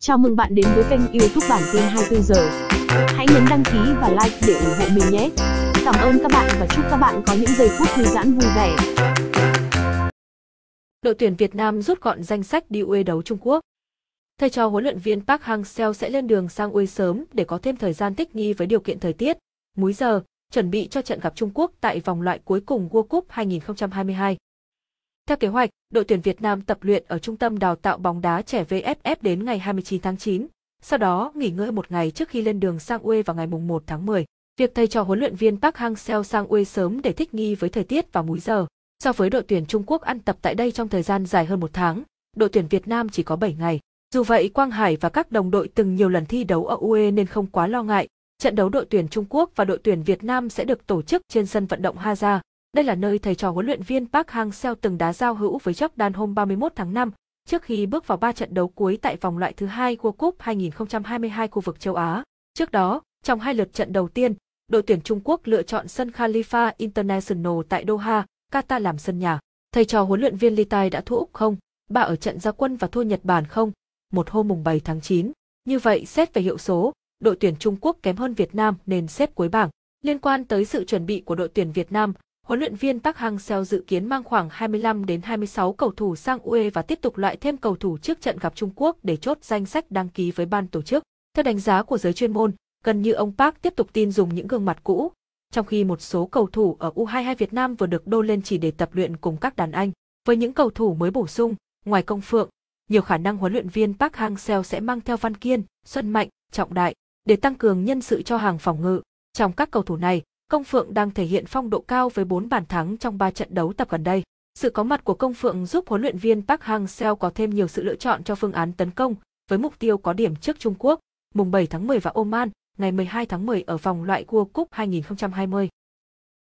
Chào mừng bạn đến với kênh YouTube bản tin 24 giờ. Hãy nhấn đăng ký và like để ủng hộ mình nhé. Cảm ơn các bạn và chúc các bạn có những giây phút thư giãn vui vẻ. Đội tuyển Việt Nam rút gọn danh sách đi UE đấu Trung Quốc. Thầy trò huấn luyện viên Park Hang-seo sẽ lên đường sang UE sớm để có thêm thời gian thích nghi với điều kiện thời tiết, múi giờ, chuẩn bị cho trận gặp Trung Quốc tại vòng loại cuối cùng World Cup 2022. Theo kế hoạch, đội tuyển Việt Nam tập luyện ở trung tâm đào tạo bóng đá trẻ VFF đến ngày 29 tháng 9, sau đó nghỉ ngơi một ngày trước khi lên đường sang UE vào ngày 1 tháng 10. Việc thầy trò huấn luyện viên Park Hang-seo sang UE sớm để thích nghi với thời tiết và múi giờ. So với đội tuyển Trung Quốc ăn tập tại đây trong thời gian dài hơn một tháng, đội tuyển Việt Nam chỉ có 7 ngày. Dù vậy, Quang Hải và các đồng đội từng nhiều lần thi đấu ở UE nên không quá lo ngại. Trận đấu đội tuyển Trung Quốc và đội tuyển Việt Nam sẽ được tổ chức trên sân vận động Haza. Đây là nơi thầy trò huấn luyện viên Park Hang-seo từng đá giao hữu với Jordan hôm 31 tháng 5, trước khi bước vào ba trận đấu cuối tại vòng loại thứ hai World Cup 2022 khu vực châu Á. Trước đó, trong hai lượt trận đầu tiên, đội tuyển Trung Quốc lựa chọn sân Khalifa International tại Doha, Qatar làm sân nhà. Thầy trò huấn luyện viên Lee Tai đã thua Úc không? Ba ở trận gia quân và thua Nhật Bản không? Một hôm mùng 7 tháng 9. Như vậy xét về hiệu số, đội tuyển Trung Quốc kém hơn Việt Nam nên xếp cuối bảng. Liên quan tới sự chuẩn bị của đội tuyển Việt Nam, huấn luyện viên Park Hang-seo dự kiến mang khoảng 25 đến 26 cầu thủ sang UE và tiếp tục loại thêm cầu thủ trước trận gặp Trung Quốc để chốt danh sách đăng ký với ban tổ chức. Theo đánh giá của giới chuyên môn, gần như ông Park tiếp tục tin dùng những gương mặt cũ, trong khi một số cầu thủ ở U22 Việt Nam vừa được đô lên chỉ để tập luyện cùng các đàn anh. Với những cầu thủ mới bổ sung, ngoài công phượng, nhiều khả năng huấn luyện viên Park Hang-seo sẽ mang theo Văn Kiên, Xuân Mạnh, Trọng Đại để tăng cường nhân sự cho hàng phòng ngự. Trong các cầu thủ này, Công Phượng đang thể hiện phong độ cao với 4 bàn thắng trong 3 trận đấu tập gần đây. Sự có mặt của Công Phượng giúp huấn luyện viên Park Hang-seo có thêm nhiều sự lựa chọn cho phương án tấn công, với mục tiêu có điểm trước Trung Quốc, mùng 7 tháng 10 và Oman, ngày 12 tháng 10 ở vòng loại World Cup 2020.